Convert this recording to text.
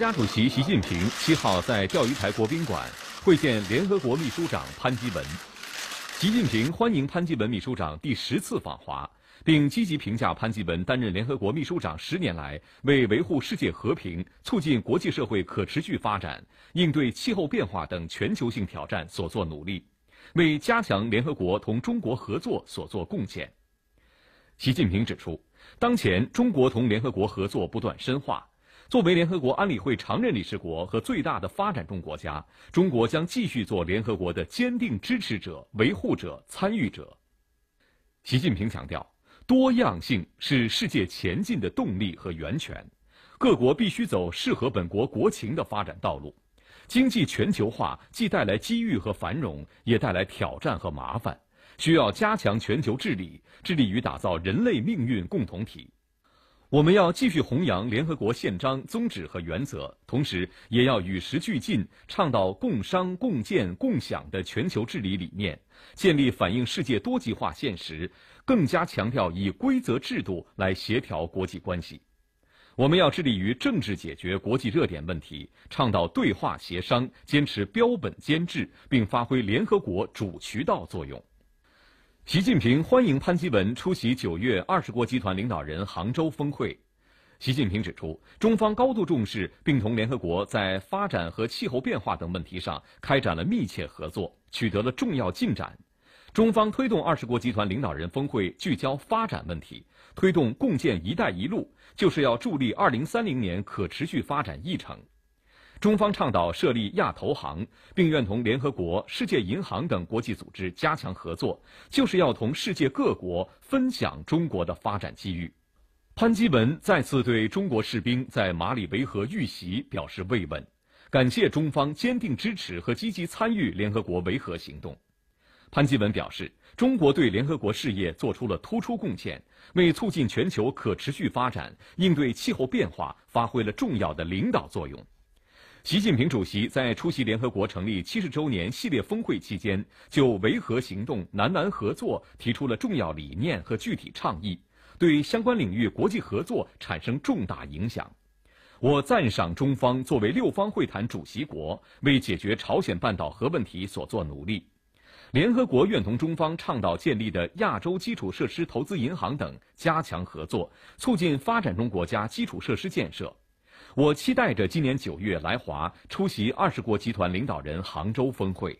国家主席习近平七号在钓鱼台国宾馆会见联合国秘书长潘基文。习近平欢迎潘基文秘书长第十次访华，并积极评价潘基文担任联合国秘书长十年来为维护世界和平、促进国际社会可持续发展、应对气候变化等全球性挑战所做努力，为加强联合国同中国合作所做贡献。习近平指出，当前中国同联合国合作不断深化。作为联合国安理会常任理事国和最大的发展中国家，中国将继续做联合国的坚定支持者、维护者、参与者。习近平强调，多样性是世界前进的动力和源泉，各国必须走适合本国国情的发展道路。经济全球化既带来机遇和繁荣，也带来挑战和麻烦，需要加强全球治理，致力于打造人类命运共同体。我们要继续弘扬联合国宪章宗旨和原则，同时也要与时俱进，倡导共商共建共享的全球治理理念，建立反映世界多极化现实，更加强调以规则制度来协调国际关系。我们要致力于政治解决国际热点问题，倡导对话协商，坚持标本兼治，并发挥联合国主渠道作用。习近平欢迎潘基文出席九月二十国集团领导人杭州峰会。习近平指出，中方高度重视，并同联合国在发展和气候变化等问题上开展了密切合作，取得了重要进展。中方推动二十国集团领导人峰会聚焦发展问题，推动共建“一带一路”，就是要助力二零三零年可持续发展议程。中方倡导设立亚投行，并愿同联合国、世界银行等国际组织加强合作，就是要同世界各国分享中国的发展机遇。潘基文再次对中国士兵在马里维和遇袭表示慰问，感谢中方坚定支持和积极参与联合国维和行动。潘基文表示，中国对联合国事业做出了突出贡献，为促进全球可持续发展、应对气候变化发挥了重要的领导作用。习近平主席在出席联合国成立七十周年系列峰会期间，就维和行动、南南合作提出了重要理念和具体倡议，对相关领域国际合作产生重大影响。我赞赏中方作为六方会谈主席国为解决朝鲜半岛核问题所做努力。联合国愿同中方倡导建立的亚洲基础设施投资银行等加强合作，促进发展中国家基础设施建设。我期待着今年九月来华出席二十国集团领导人杭州峰会。